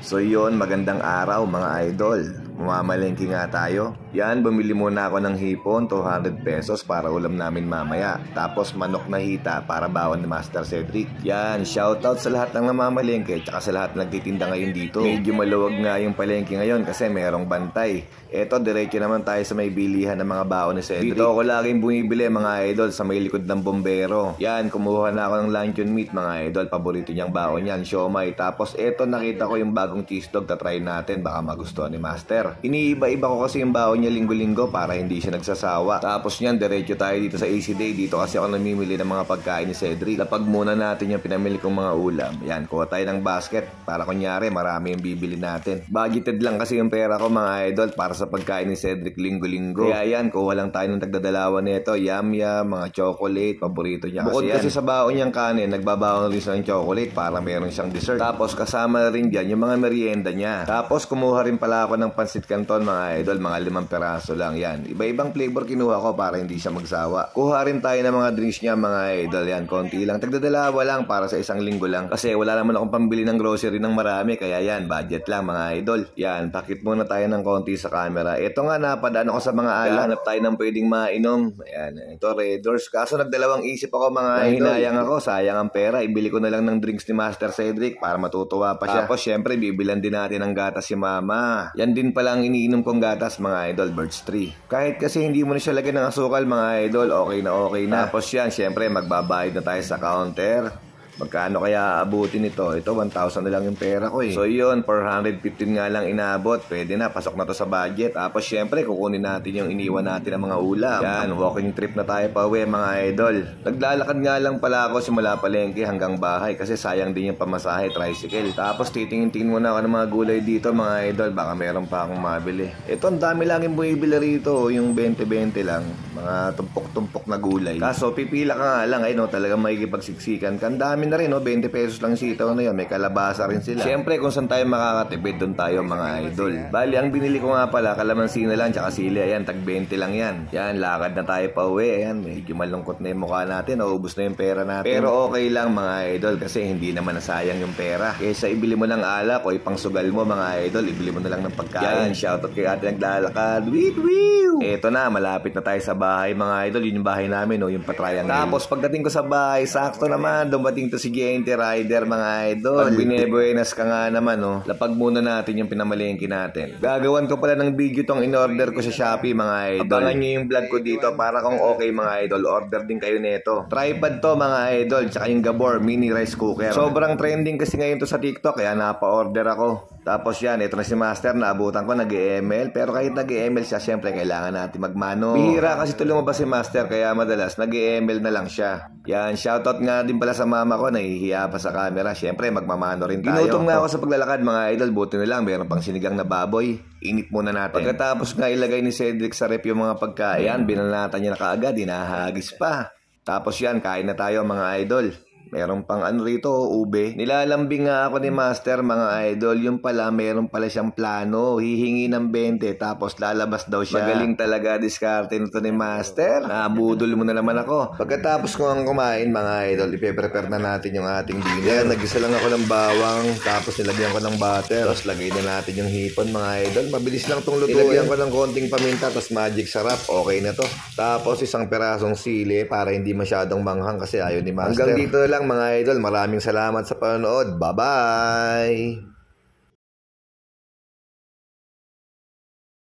So yon magandang araw mga idol. Mamalengke nga tayo. Yan, bumili muna ako ng hipon, 200 pesos para ulam namin mamaya. Tapos manok na hita para bawan ni Master Cedric. Yan, shoutout sa lahat ng namamalengke at sa lahat ng nagtitinda ngayon dito. Medyo maluwag nga yung palengke ngayon kasi merong bantay. Eto, diretso naman tayo sa may bilihan ng mga baon ni Cedric. Dito ako laging bumibili mga idol sa may likod ng bombero. Yan, kumuha na ako ng luncheon meat mga idol. Paborito niyang baon yan, siomay. Tapos eto, nakita ko yung bago bagong cheese dog, tatry natin, baka magustuhan ni Master. Iniiba-iba ko kasi yung baon niya linggo-linggo para hindi siya nagsasawa. Tapos niyan, diretso tayo dito sa AC Day. Dito kasi ako namimili ng mga pagkain ni Cedric. Lapag muna natin yung pinamili kong mga ulam. Yan, kuha tayo ng basket. Para kunyari, marami yung bibili natin. Budgeted lang kasi yung pera ko mga idol para sa pagkain ni Cedric linggo-linggo. Kaya yan, kuha lang tayo ng tagdadalawa nito. Yam yam, mga chocolate, paborito niya Bukod kasi yan. sa baon niyang kanin, nagbabaon rin siya ng chocolate para meron siyang dessert. Tapos kasama rin dyan yung mga merienda niya. Tapos kumuha rin pala ako ng pancit canton mga idol, mga limang peraso lang yan. Iba-ibang flavor kinuha ko para hindi siya magsawa. Kuha rin tayo ng mga drinks niya mga idol yan, konti lang. Tagdadalawa lang para sa isang linggo lang kasi wala naman akong pambili ng grocery ng marami kaya yan, budget lang mga idol. Yan, pakit muna tayo ng konti sa camera. Ito nga napadaan ako sa mga ala, hanap tayo ng pwedeng mainom. 'Yan, ito Red Doors. Kaso nagdalawang isip ako mga idol. Hinayang ako, sayang ang pera. Ibili ko na lang ng drinks ni Master Cedric para matutuwa pa siya. Tapos syempre, Binibilan din natin ng gatas si mama. Yan din pala ang iniinom kong gatas mga idol, birds 3. Kahit kasi hindi mo na siya lagyan ng asukal mga idol, okay na okay na. Tapos yan, syempre magbabayad na tayo sa counter. Magkano kaya abutin ito? Ito, 1,000 na lang yung pera ko eh. So yun, 415 nga lang inabot. Pwede na, pasok na to sa budget. Tapos syempre, kukunin natin yung iniwan natin ng mga ulam. Yan, walking trip na tayo pa uwi mga idol. Naglalakad nga lang pala ako simula palengke hanggang bahay kasi sayang din yung pamasahe, tricycle. Tapos titingin-tingin muna ako ng mga gulay dito mga idol. Baka meron pa akong mabili. Ito, ang dami lang yung buibili rito. Oh, yung 20-20 lang. Mga tumpok-tumpok na gulay. Kaso, pipila ka nga lang. Ay eh, no, talaga makikipagsiksikan ka dami na rin, no? 20 pesos lang sitaw ano yan. May kalabasa rin sila. Siyempre, kung saan tayo makakatipid, doon tayo mga idol. Bali, ang binili ko nga pala, kalamansi na lang, tsaka sili. Ayan, tag 20 lang yan. Yan, lakad na tayo pa uwi. Ayan, medyo malungkot na yung mukha natin. Naubos na yung pera natin. Pero okay lang mga idol kasi hindi naman nasayang yung pera. Kesa ibili mo ng alak o ipangsugal mo mga idol, ibili mo na lang ng pagkain. Yan, shoutout kay ate naglalakad. Wait, wait! Eto na, malapit na tayo sa bahay mga idol. Yun yung bahay namin, no? yung patriangle. Tapos pagdating ko sa bahay, sakto naman, dumating to si Gente Rider mga idol. Pag binebuenas ka nga naman no, oh. lapag muna natin yung pinamalengke natin. Gagawan ko pala ng video tong in-order ko sa Shopee mga idol. Abangan nyo yung vlog ko dito para kung okay mga idol, order din kayo nito. Tripod to mga idol, tsaka yung Gabor mini rice cooker. Sobrang trending kasi ngayon to sa TikTok kaya napa-order ako. Tapos yan, ito na si Master, naabutan ko, nag-ML. e Pero kahit nag-ML e siya, syempre, kailangan natin magmano. Bihira kasi ito lumabas si Master, kaya madalas nag-ML e na lang siya. Yan, shoutout nga din pala sa mama ko, nahihiya pa sa camera. Syempre, magmamano rin tayo. Ginutom nga ako sa paglalakad, mga idol. Buti na lang, meron pang sinigang na baboy. Init muna natin. Pagkatapos nga ilagay ni Cedric sa rep yung mga pagkain, hmm. binalatan niya na kaagad, hinahagis pa. Tapos yan, kain na tayo mga idol. Meron pang ano rito, ube. Nilalambing nga ako ni hmm. Master, mga idol. Yung pala, meron pala siyang plano. Hihingi ng 20, tapos lalabas daw siya. Magaling talaga diskarte nito ni Master. Nabudol mo na naman ako. Pagkatapos ko ang kumain, mga idol, ipe-prepare na natin yung ating dinner. Nagisa lang ako ng bawang, tapos nilagyan ko ng butter. Tapos lagay na natin yung hipon, mga idol. Mabilis lang tong lutuin. Nilagyan ko ng konting paminta, tapos magic sarap. Okay na to. Tapos isang perasong sili para hindi masyadong manghang kasi ayaw ni Master. Hanggang dito lang lang mga idol. Maraming salamat sa panonood. Bye-bye!